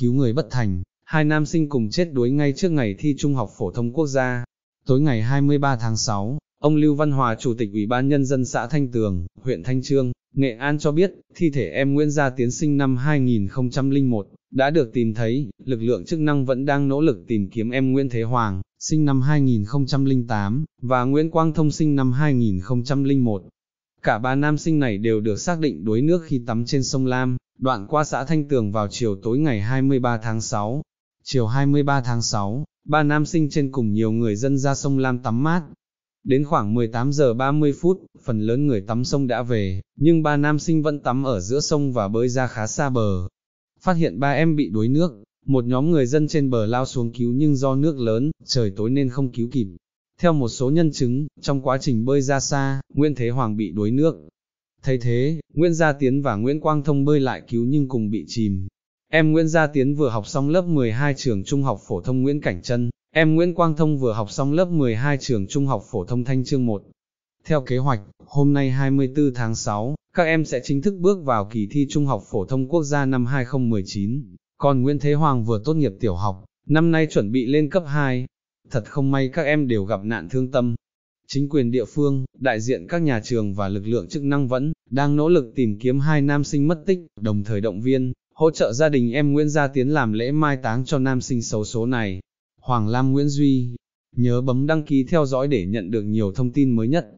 cứu người bất thành, hai nam sinh cùng chết đuối ngay trước ngày thi Trung học Phổ thông Quốc gia. Tối ngày 23 tháng 6, ông Lưu Văn Hòa Chủ tịch Ủy ban Nhân dân xã Thanh Tường, huyện Thanh Trương, Nghệ An cho biết, thi thể em Nguyễn Gia Tiến sinh năm 2001, đã được tìm thấy, lực lượng chức năng vẫn đang nỗ lực tìm kiếm em Nguyễn Thế Hoàng, sinh năm 2008, và Nguyễn Quang Thông sinh năm 2001. Cả ba nam sinh này đều được xác định đuối nước khi tắm trên sông Lam, đoạn qua xã Thanh Tường vào chiều tối ngày 23 tháng 6. Chiều 23 tháng 6, ba nam sinh trên cùng nhiều người dân ra sông Lam tắm mát. Đến khoảng 18 giờ 30 phút, phần lớn người tắm sông đã về, nhưng ba nam sinh vẫn tắm ở giữa sông và bơi ra khá xa bờ. Phát hiện ba em bị đuối nước, một nhóm người dân trên bờ lao xuống cứu nhưng do nước lớn, trời tối nên không cứu kịp. Theo một số nhân chứng, trong quá trình bơi ra xa, Nguyễn Thế Hoàng bị đuối nước, Thấy thế, Nguyễn Gia Tiến và Nguyễn Quang Thông bơi lại cứu nhưng cùng bị chìm. Em Nguyễn Gia Tiến vừa học xong lớp 12 trường trung học phổ thông Nguyễn Cảnh Trân, em Nguyễn Quang Thông vừa học xong lớp 12 trường trung học phổ thông Thanh Trương 1. Theo kế hoạch, hôm nay 24 tháng 6, các em sẽ chính thức bước vào kỳ thi Trung học Phổ thông Quốc gia năm 2019, còn Nguyễn Thế Hoàng vừa tốt nghiệp tiểu học, năm nay chuẩn bị lên cấp 2. Thật không may các em đều gặp nạn thương tâm, Chính quyền địa phương, đại diện các nhà trường và lực lượng chức năng vẫn đang nỗ lực tìm kiếm hai nam sinh mất tích, đồng thời động viên, hỗ trợ gia đình em Nguyễn Gia Tiến làm lễ mai táng cho nam sinh xấu số này. Hoàng Lam Nguyễn Duy, nhớ bấm đăng ký theo dõi để nhận được nhiều thông tin mới nhất.